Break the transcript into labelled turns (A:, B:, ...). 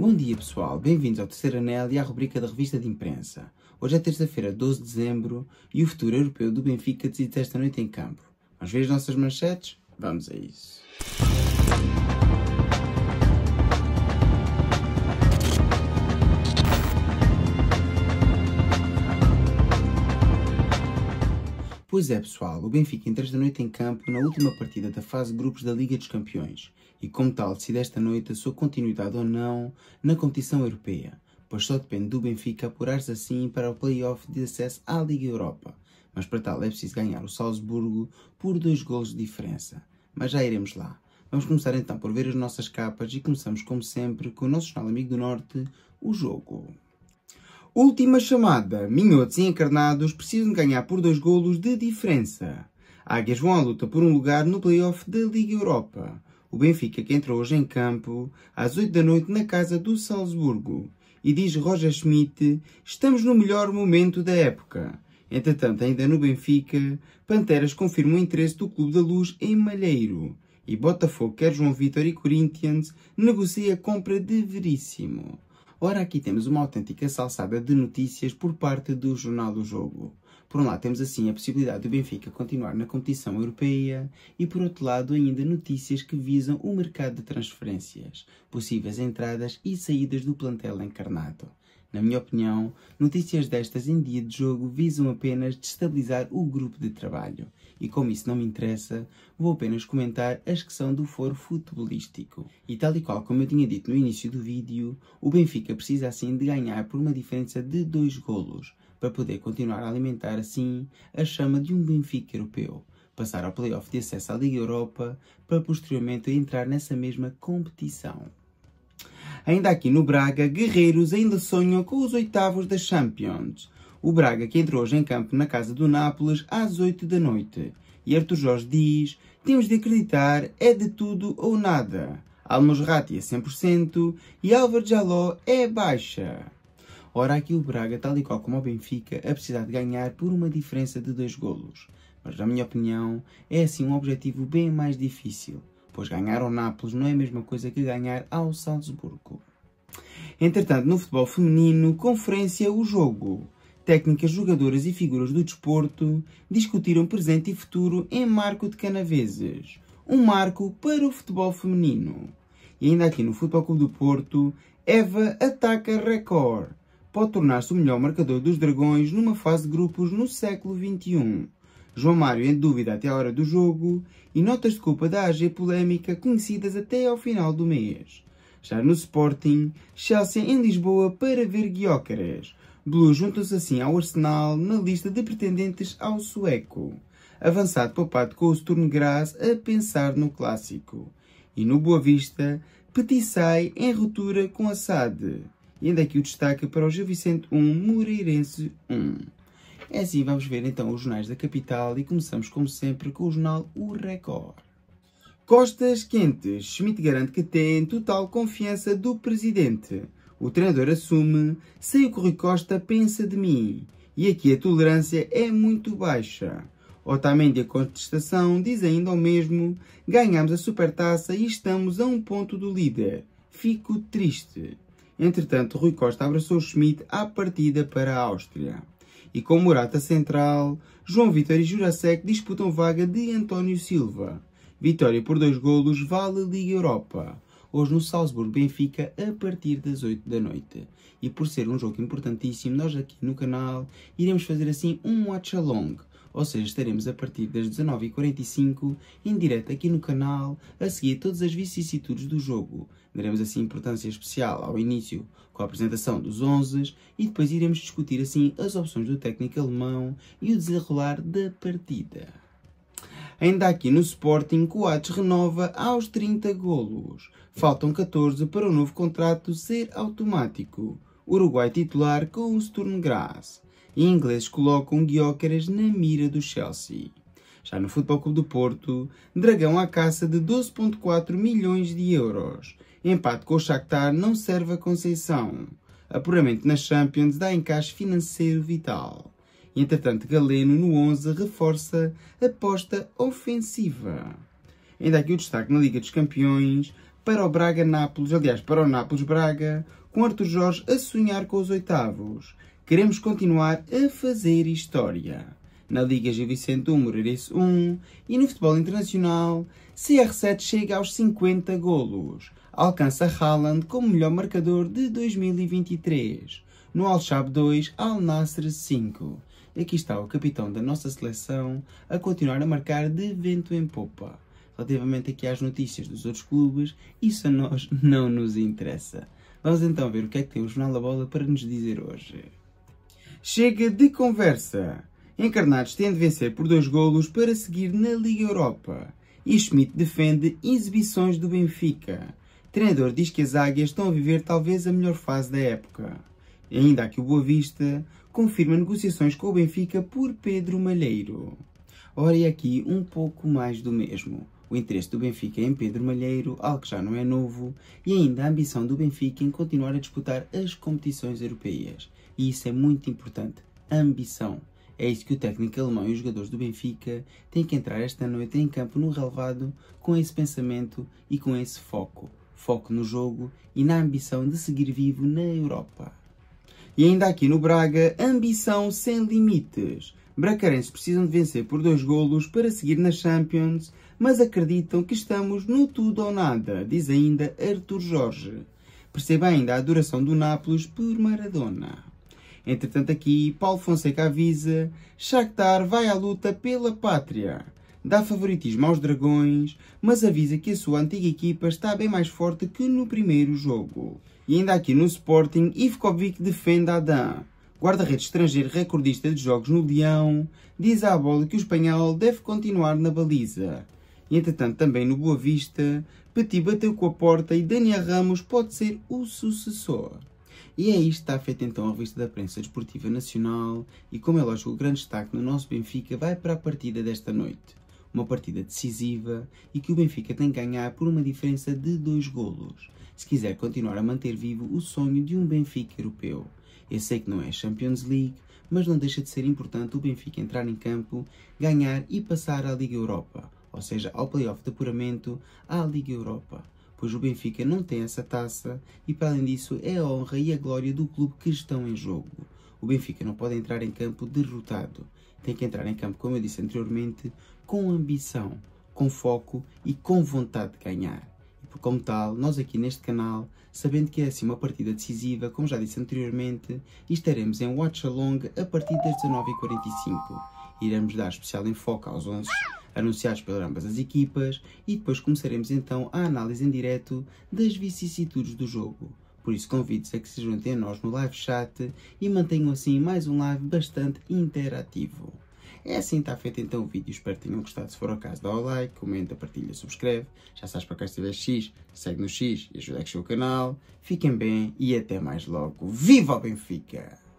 A: Bom dia pessoal, bem-vindos ao Terceiro Anel e à rubrica da revista de imprensa. Hoje é terça-feira, 12 de dezembro, e o futuro europeu do Benfica decide esta noite em campo. Vamos ver as nossas manchetes? Vamos a isso. Pois é, pessoal, o Benfica entra esta noite em campo na última partida da fase grupos da Liga dos Campeões e, como tal, decide esta noite a sua continuidade ou não na competição europeia, pois só depende do Benfica apurar-se assim para o play-off de acesso à Liga Europa. Mas para tal é preciso ganhar o Salzburgo por dois golos de diferença. Mas já iremos lá. Vamos começar então por ver as nossas capas e começamos, como sempre, com o nosso jornal amigo do Norte, o jogo. Última chamada. Minhotos e encarnados precisam ganhar por dois golos de diferença. Águias vão à luta por um lugar no playoff da Liga Europa. O Benfica que entra hoje em campo às 8 da noite na casa do Salzburgo. E diz Roger Schmidt, estamos no melhor momento da época. Entretanto, ainda no Benfica, Panteras confirma o interesse do Clube da Luz em Malheiro. E Botafogo quer é João Vitor e Corinthians negocia a compra de Veríssimo. Ora, aqui temos uma autêntica salsada de notícias por parte do jornal do jogo. Por um lado, temos assim a possibilidade do Benfica continuar na competição europeia e, por outro lado, ainda notícias que visam o mercado de transferências, possíveis entradas e saídas do plantel encarnado. Na minha opinião, notícias destas em dia de jogo visam apenas destabilizar o grupo de trabalho, e como isso não me interessa, vou apenas comentar as que são do foro futebolístico. E tal e qual como eu tinha dito no início do vídeo, o Benfica precisa assim de ganhar por uma diferença de dois golos, para poder continuar a alimentar assim a chama de um Benfica europeu, passar ao playoff de acesso à Liga Europa, para posteriormente entrar nessa mesma competição. Ainda aqui no Braga, guerreiros ainda sonham com os oitavos da Champions. O Braga que entrou hoje em campo na casa do Nápoles às 8 da noite. E Artur Jorge diz, temos de acreditar, é de tudo ou nada. Almosrati é 100% e Álvaro Jaló é baixa. Ora, aqui o Braga, tal e qual como o Benfica, a precisar de ganhar por uma diferença de dois golos. Mas, na minha opinião, é assim um objetivo bem mais difícil pois ganhar ao Nápoles não é a mesma coisa que ganhar ao Salzburgo. Entretanto, no futebol feminino, conferência O Jogo. Técnicas, jogadoras e figuras do desporto discutiram presente e futuro em Marco de Canaveses, um marco para o futebol feminino. E ainda aqui no Futebol Clube do Porto, Eva ataca recorde. Pode tornar-se o melhor marcador dos dragões numa fase de grupos no século XXI. João Mário em dúvida até a hora do jogo e notas de culpa da AG polémica conhecidas até ao final do mês. Já no Sporting, Chelsea em Lisboa para ver Guiócaras. Blue juntam-se assim ao Arsenal na lista de pretendentes ao sueco. Avançado poupado com o Sturm Graz a pensar no clássico. E no Boa Vista, Petit sai em ruptura com a SAD. E ainda aqui o destaque para o Gil Vicente 1, Moreirense 1. É assim, vamos ver então os jornais da capital e começamos, como sempre, com o jornal O Record. Costas quentes. Schmidt garante que tem total confiança do presidente. O treinador assume, sei o que Rui Costa pensa de mim. E aqui a tolerância é muito baixa. Otamendi a contestação diz ainda o mesmo, ganhamos a supertaça e estamos a um ponto do líder. Fico triste. Entretanto, Rui Costa abraçou Schmidt à partida para a Áustria e com Murata central, João Vitor e Jurasek disputam vaga de António Silva. Vitória por dois golos vale a Liga Europa. Hoje no Salzburgo Benfica a partir das 8 da noite. E por ser um jogo importantíssimo, nós aqui no canal iremos fazer assim um watch along ou seja, estaremos a partir das 19h45 em direto aqui no canal a seguir todas as vicissitudes do jogo. Daremos assim importância especial ao início com a apresentação dos 11 e depois iremos discutir assim as opções do técnico alemão e o desenrolar da partida. Ainda aqui no Sporting, Coates renova aos 30 golos. Faltam 14 para o novo contrato ser automático. Uruguai titular com o Sturmgrass e ingleses colocam Guióqueras na mira do Chelsea. Já no Futebol Clube do Porto, Dragão à caça de 12,4 milhões de euros. Empate com o Shakhtar não serve a Conceição. Apuramento na Champions dá encaixe financeiro vital. Entretanto, Galeno no 11 reforça aposta ofensiva. Ainda aqui o destaque na Liga dos Campeões para o Braga-Nápoles, aliás, para o Nápoles-Braga, com Arthur Jorge a sonhar com os oitavos. Queremos continuar a fazer história. Na Liga Gil Vicente 1, Moreirense 1 e no futebol internacional, CR7 chega aos 50 golos. Alcança Haaland como melhor marcador de 2023. No Al Shab 2, Al Nasser 5. Aqui está o capitão da nossa seleção a continuar a marcar de vento em popa relativamente aqui às notícias dos outros clubes, isso a nós não nos interessa. Vamos então ver o que é que tem o Jornal da Bola para nos dizer hoje chega de conversa. Encarnados tem de vencer por dois golos para seguir na Liga Europa. E Schmidt defende exibições do Benfica. treinador diz que as águias estão a viver talvez a melhor fase da época. E ainda que o Boa Vista confirma negociações com o Benfica por Pedro Malheiro. Ora, e aqui um pouco mais do mesmo. O interesse do Benfica em Pedro Malheiro, algo que já não é novo, e ainda a ambição do Benfica em continuar a disputar as competições europeias. E isso é muito importante. Ambição. É isso que o técnico alemão e os jogadores do Benfica têm que entrar esta noite em campo no relevado com esse pensamento e com esse foco. Foco no jogo e na ambição de seguir vivo na Europa. E ainda aqui no Braga, ambição sem limites. Bracarenses precisam de vencer por dois golos para seguir na Champions, mas acreditam que estamos no tudo ou nada, diz ainda Arthur Jorge. Perceba ainda a adoração do Nápoles por Maradona. Entretanto, aqui, Paulo Fonseca avisa: Shakhtar vai à luta pela pátria. Dá favoritismo aos dragões, mas avisa que a sua antiga equipa está bem mais forte que no primeiro jogo. E ainda aqui no Sporting, Ivkovic defende Adam. Guarda-redes estrangeiro recordista de jogos no Leão, diz à bola que o espanhol deve continuar na baliza. E entretanto, também no Boa Vista, Petit bateu com a porta e Daniel Ramos pode ser o sucessor. E é isto que está feita então a revista da Prensa Desportiva Nacional e, como é lógico, o grande destaque no nosso Benfica vai para a partida desta noite. Uma partida decisiva e que o Benfica tem que ganhar por uma diferença de dois golos, se quiser continuar a manter vivo o sonho de um Benfica europeu. Eu sei que não é Champions League, mas não deixa de ser importante o Benfica entrar em campo, ganhar e passar à Liga Europa, ou seja, ao playoff de apuramento à Liga Europa, pois o Benfica não tem essa taça e, para além disso, é a honra e a glória do clube que estão em jogo. O Benfica não pode entrar em campo derrotado, tem que entrar em campo, como eu disse anteriormente, com ambição, com foco e com vontade de ganhar por como tal, nós aqui neste canal, sabendo que é assim uma partida decisiva, como já disse anteriormente, estaremos em Watch Along a partir das 19h45. Iremos dar especial enfoque aos lances anunciados por ambas as equipas, e depois começaremos então a análise em direto das vicissitudes do jogo. Por isso convido-vos a que se juntem a nós no live chat e mantenham assim mais um live bastante interativo. É assim que está feito então o vídeo, espero que tenham gostado. Se for o caso, dá o like, comenta, partilha, subscreve. Já sabes para cá se tiver X, segue no X e ajuda a crescer o canal. Fiquem bem e até mais logo. Viva o Benfica!